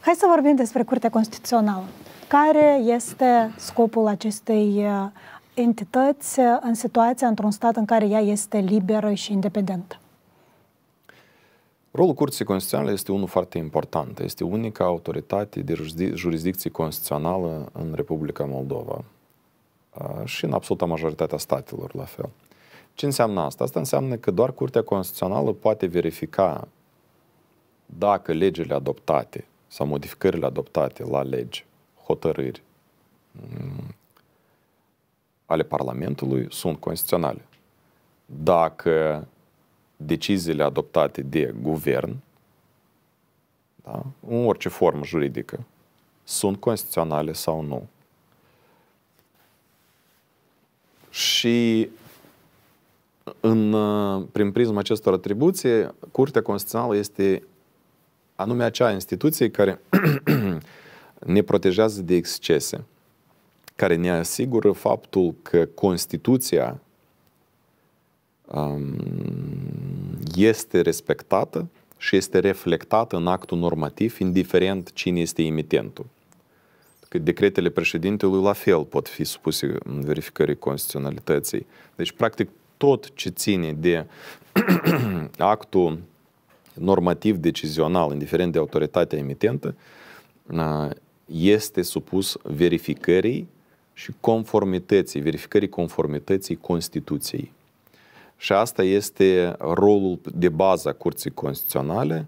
Hai să vorbim despre Curtea Constituțională. Care este scopul acestei uh, entități uh, în situația într-un stat în care ea este liberă și independentă? Rolul Curții Constituționale este unul foarte important. Este unica autoritate de jurisdicție constituțională în Republica Moldova uh, și în absoluta majoritatea statelor la fel. Ce înseamnă asta? Asta înseamnă că doar Curtea Constituțională poate verifica dacă legile adoptate sau modificările adoptate la legi, hotărâri mm, ale Parlamentului sunt constituționale. Dacă deciziile adoptate de guvern, da, în orice formă juridică, sunt constituționale sau nu. Și în, prin prisma acestor atribuții, Curtea Constituțională este anume acea instituție care ne protejează de excese, care ne asigură faptul că Constituția um, este respectată și este reflectată în actul normativ, indiferent cine este emitentul. Că decretele președintelui la fel pot fi supuse în verificării constituționalității. Deci, practic, tot ce ține de actul normativ decizional, indiferent de autoritatea emitentă, este supus verificării și conformității, verificării conformității Constituției. Și asta este rolul de bază a Curții Constituționale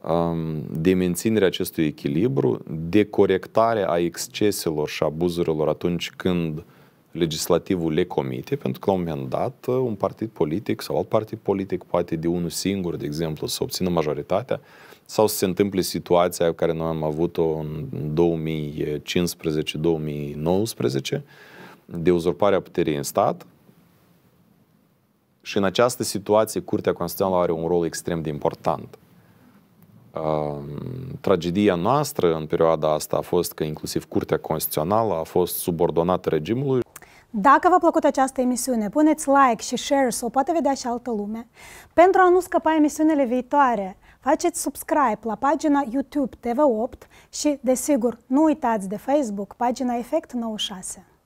um, de menținerea acestui echilibru, de corectare a exceselor și abuzurilor atunci când uh, legislativul le comite, pentru că la un moment dat uh, un partid politic sau alt partid politic poate de unul singur, de exemplu, să obțină majoritatea sau să se întâmple situația pe care noi am avut-o în 2015-2019 de uzurparea puterii în stat și în această situație Curtea Constituțională are un rol extrem de important. Um, tragedia noastră în perioada asta a fost că inclusiv Curtea Constituțională a fost subordonată regimului dacă v-a plăcut această emisiune, puneți like și share să o vedea și altă lume. Pentru a nu scăpa emisiunile viitoare, faceți subscribe la pagina YouTube TV8 și, desigur, nu uitați de Facebook, pagina Efect 96.